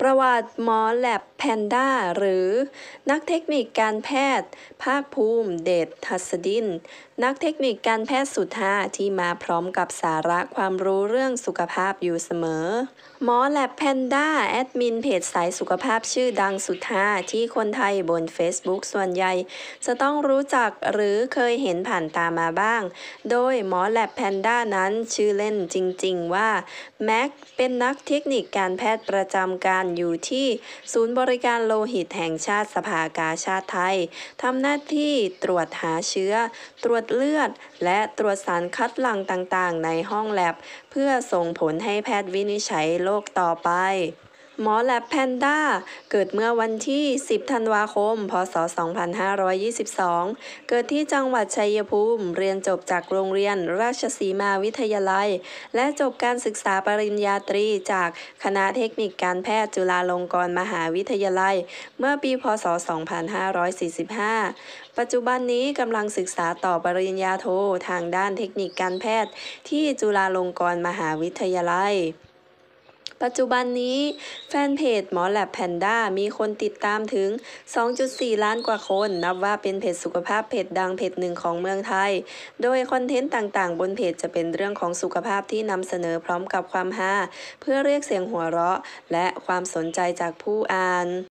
ประวัติหมอแลบแพนด้าหรือนักเทคนิคการแพทย์ ภาคภูมิเดชทัศดิน นักเทคนิคการแพทย์สุธาที่มาพร้อมกับสาระความรู้เรื่องสุขภาพอยู่เสมอ หมอแลบแพนด้าแอดมินเพจสายสุขภาพชื่อดังสุธาที่คนไทยบน Facebook ส่วนใหญ่ จะต้องรู้จักหรือเคยเห็นผ่านตามาบ้าง โดยหมอแลบแพนด้านั้นชื่อเล่นจริงๆว่าแม็กเป็นนักเทคนิคการแพทย์ประจำการอยู่ที่ศูนย์บริการโลหิตแห่งชาติสภากาชาติไทย ทำหน้าที่ตรวจหาเชื้อ ตรวจเลือด และตรวจสารคัดหลั่งต่าง ๆ ในห้องแลบ เพื่อส่งผลให้แพทย์วินิจฉัยโรคต่อไปหมอแลบแพนด้า เกิดเมื่อวันที่ 10 ธันวาคม พศ 2522 เกิดที่จังหวัดชัยภูมิเรียนจบจากโรงเรียนราชสีมาวิทยาลัย และจบการศึกษาปริญญาตรีจากคณะเทคนิคการแพทย์จุฬาลงกรณ์มหาวิทยาลัย เมื่อปีพศ 2545 ปัจจุบันนี้กำลังศึกษาต่อปริญญาโททางด้านเทคนิคการแพทย์ที่จุฬาลงกรณ์มหาวิทยาลัยปัจจุบันนี้ แฟนเพจหมอแลบแพนด้า มีคนติดตามถึง 2.4 ล้านกว่าคน นับว่าเป็นเพจสุขภาพเพจดังเพจหนึ่งของเมืองไทย โดยคอนเทนต์ต่างๆ บนเพจจะเป็นเรื่องของสุขภาพที่นำเสนอพร้อมกับความฮาเพื่อเรียกเสียงหัวเราะและความสนใจจากผู้อ่าน